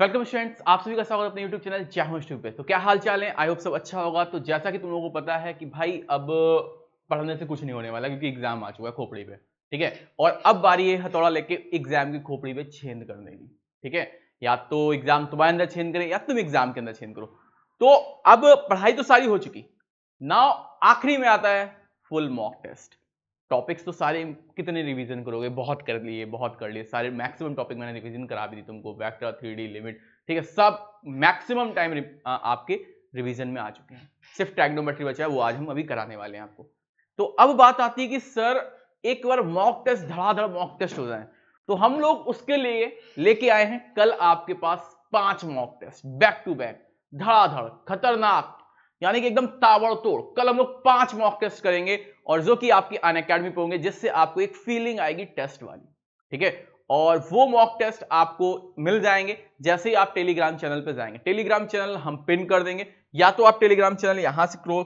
welcome students आप सभी का स्वागत अपने YouTube चैनल चाहो स्टूब पे तो क्या हाल चाल है आई होप सब अच्छा होगा तो जैसा कि तुम लोगों को पता है कि भाई अब पढ़ने से कुछ नहीं होने वाला क्योंकि एग्जाम आ चुका है खोपड़ी पे ठीक है और अब बारी है हथौड़ा लेके एग्जाम की खोपड़ी पे छेद करने की ठीक है या तो एग्जाम तुम्हारे अंदर छेद करें या तुम एग्जाम के अंदर छेद करो तो अब पढ़ाई तो सारी हो चुकी ना आखिरी में आता है फुल मॉक टेस्ट टॉपिक्स तो सारे कितने रिवीजन करोगे बहुत कर लिए बहुत कर लिए सारे मैक्सिमम टॉपिक मैंने रिवीजन करा भी दी तुमको वेक्टर थ्री लिमिट ठीक है सब मैक्सिमम टाइम आपके रिवीजन में आ चुके हैं सिर्फ टैग्नोमेट्री बचा है वो आज हम अभी कराने वाले हैं आपको तो अब बात आती है कि सर एक बार मॉक टेस्ट धड़ाधड़ मॉक टेस्ट हो जाए तो हम लोग उसके लिए लेके आए हैं कल आपके पास पांच mock test back to back धड़ाधड़ खतरनाक यानी कि एकदम ताबड़तोड़ कल हम लोग पांच मॉक टेस्ट करेंगे और जो कि आपकी अन अकेडमी पर होंगे जिससे आपको एक फीलिंग आएगी टेस्ट वाली ठीक है और वो मॉक टेस्ट आपको मिल जाएंगे जैसे ही आप टेलीग्राम चैनल पर जाएंगे टेलीग्राम चैनल हम पिन कर देंगे या तो आप टेलीग्राम चैनल यहाँ से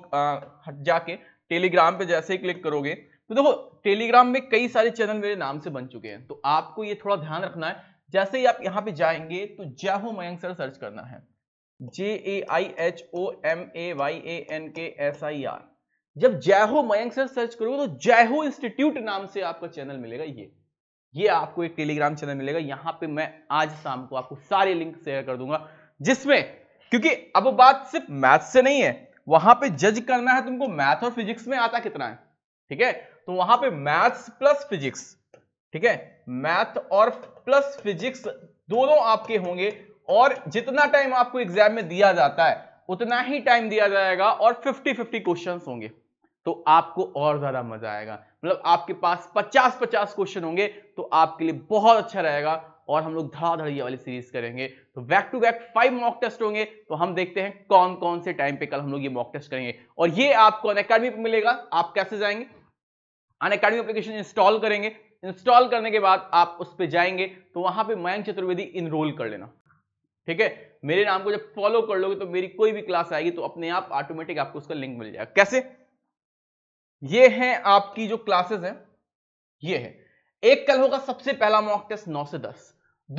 हट जाके टेलीग्राम पे जैसे ही क्लिक करोगे तो देखो टेलीग्राम में कई सारे चैनल मेरे नाम से बन चुके हैं तो आपको ये थोड़ा ध्यान रखना है जैसे ही आप यहाँ पे जाएंगे तो जय हो मयंक सर सर्च करना है J A I H O M A Y A N K S I R जब जयहो मयंक सर सर्च करोगे तो जयहो इंस्टीट्यूट नाम से आपका चैनल मिलेगा ये ये आपको एक टेलीग्राम चैनल मिलेगा यहां पे मैं आज शाम को आपको सारे लिंक शेयर कर दूंगा जिसमें क्योंकि अब बात सिर्फ मैथ से नहीं है वहां पे जज करना है तुमको मैथ और फिजिक्स में आता कितना है ठीक है तो वहां पे मैथ्स प्लस फिजिक्स ठीक है मैथ और प्लस फिजिक्स दोनों आपके होंगे और जितना टाइम आपको एग्जाम में दिया जाता है उतना ही टाइम दिया जाएगा और 50-50 क्वेश्चन होंगे तो आपको और ज्यादा मजा आएगा मतलब आपके पास 50-50 क्वेश्चन होंगे तो आपके लिए बहुत अच्छा रहेगा और हम लोग धड़ाधड़ ये वाली सीरीज करेंगे तो back to back five mock test होंगे तो हम देखते हैं कौन कौन से टाइम पे कल हम लोग ये मॉक टेस्ट करेंगे और ये आपको अन अकेडमी पर मिलेगा आप कैसे जाएंगे अन अकेडमी अप्लीकेशन इंस्टॉल करेंगे इंस्टॉल करने के बाद आप उस पर जाएंगे तो वहां पर मयंक चतुर्वेदी इनरोल कर लेना ठीक है मेरे नाम को जब फॉलो कर लोगे तो मेरी कोई भी क्लास आएगी तो अपने आप ऑटोमेटिक आपको उसका लिंक मिल जाएगा कैसे ये है आपकी जो क्लासेस है ये है एक कल होगा सबसे पहला मॉक टेस्ट नौ से दस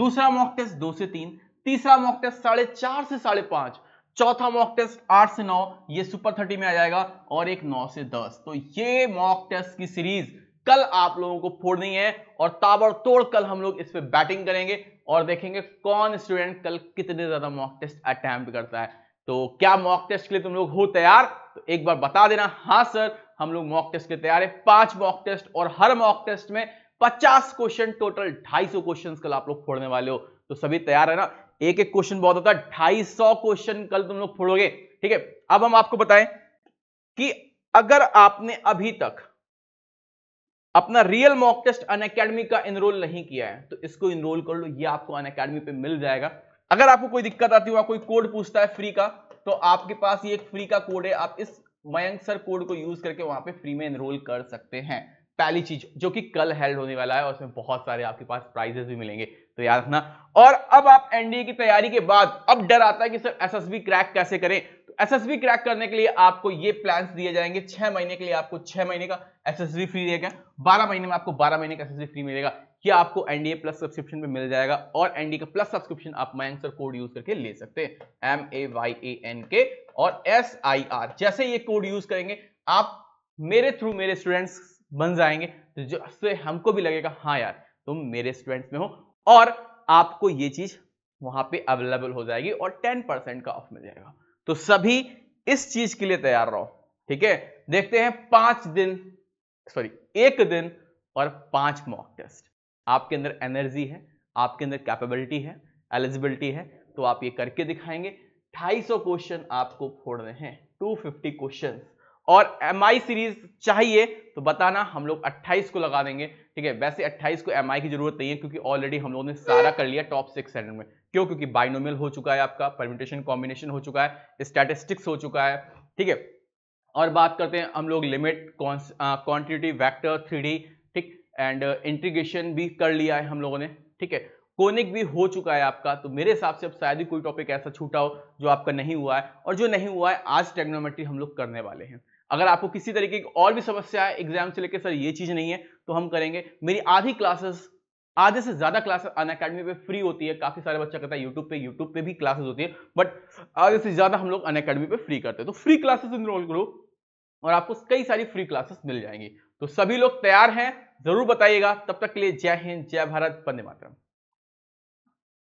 दूसरा मॉक टेस्ट दो से तीन तीसरा मॉक टेस्ट साढ़े चार से साढ़े पांच चौथा मॉक टेस्ट आठ से नौ ये सुपर थर्टी में आ जाएगा और एक नौ से दस तो ये मॉक टेस्ट की सीरीज कल आप लोगों को फोड़नी है और ताबड़तोड़ कल हम लोग इस पर बैटिंग करेंगे और देखेंगे कौन स्टूडेंट कल कितने ज़्यादा मॉक टेस्ट अटैम्प्ट करता है तो क्या मॉक टेस्ट के लिए तुम लोग हो तैयार तो एक बार बता देना हाँ सर हम लोग मॉक टेस्ट के तैयार है पांच मॉक टेस्ट और हर मॉक टेस्ट में 50 क्वेश्चन टोटल 250 क्वेश्चन कल आप लोग फोड़ने वाले हो तो सभी तैयार है ना एक एक क्वेश्चन बहुत होता है ढाई सौ क्वेश्चन कल तुम लोग फोड़ोगे ठीक है अब हम आपको बताएं कि अगर आपने अभी तक अपना real mock test Unacademy का एनरोल नहीं किया है तो इसको इनरोल कर लो ये आपको अन अकेडमी पे मिल जाएगा अगर आपको कोई दिक्कत आती हुआ कोई कोड पूछता है फ्री का तो आपके पास ये एक फ्री का कोड है आप इस मयंक सर कोड को यूज करके वहां पे फ्री में एनरोल कर सकते हैं पहली चीज जो कि कल हेल्ड होने वाला है और उसमें बहुत सारे आपके पास प्राइजेस भी मिलेंगे तो याद रखना और अब आप एनडीए की तैयारी के बाद अब डर आता है कि सर एसएसबी क्रैक कैसे करें एसएसबी क्रैक करने के लिए आपको ये प्लान्स दिए जाएंगे छह महीने के लिए आपको छह महीने का एसएसबी फ्री रहेगा बारह महीने में आपको बारह महीने का एसएसबी फ्री मिलेगा ये आपको एनडीए प्लस सब्सक्रिप्शन पे मिल जाएगा और एनडी का प्लस सब्सक्रिप्शन आप मयंक कोड यूज करके ले सकते हैं M A Y A N K और एस आई आर जैसे ये कोड यूज करेंगे आप मेरे थ्रू मेरे स्टूडेंट्स बन जाएंगे तो जिससे हमको भी लगेगा हाँ यार तुम मेरे स्टूडेंट्स में हो और आपको ये चीज वहां पे अवेलेबल हो जाएगी और टेन परसेंट का ऑफ मिल जाएगा तो सभी इस चीज के लिए तैयार रहो ठीक है देखते हैं पांच दिन सॉरी एक दिन और पांच मॉक टेस्ट आपके अंदर एनर्जी है आपके अंदर कैपेबिलिटी है एलिजिबिलिटी है तो आप ये करके दिखाएंगे 250 क्वेश्चन आपको फोड़ने हैं 250 क्वेश्चन और एम सीरीज चाहिए तो बताना हम लोग 28 को लगा देंगे ठीक है वैसे 28 को एम की जरूरत नहीं है क्योंकि ऑलरेडी हम लोगों ने सारा कर लिया टॉप सिक्स हंड्रेड में क्यों क्योंकि बाइनोमियल हो चुका है आपका परमिटेशन कॉम्बिनेशन हो चुका है स्टैटिस्टिक्स हो चुका है ठीक है और बात करते हैं हम लोग लिमिट क्वान्टिटी वैक्टर थ्री ठीक एंड इंटीग्रेशन भी कर लिया है हम लोगों ने ठीक है कोनिक भी हो चुका है आपका तो मेरे हिसाब से अब शायद ही कोई टॉपिक ऐसा छूटा हो जो आपका नहीं हुआ है और जो नहीं हुआ है आज टेक्नोमेट्री हम लोग करने वाले हैं अगर आपको किसी तरीके की और भी समस्या है एग्जाम से लेकर सर ये चीज़ नहीं है तो हम करेंगे मेरी आधी क्लासेस आधे से ज़्यादा क्लासेस अन अकेडमी पे फ्री होती है काफ़ी सारे बच्चा कहता है यूट्यूब पे यूट्यूब पे भी क्लासेस होती है बट आधे से ज़्यादा हम लोग अन अकेडमी पे फ्री करते हैं तो फ्री क्लासेस इनरोल करो और आपको कई सारी फ्री क्लासेस मिल जाएंगी तो सभी लोग तैयार हैं जरूर बताइएगा तब तक के लिए जय हिंद जय भारत वंदे मातरम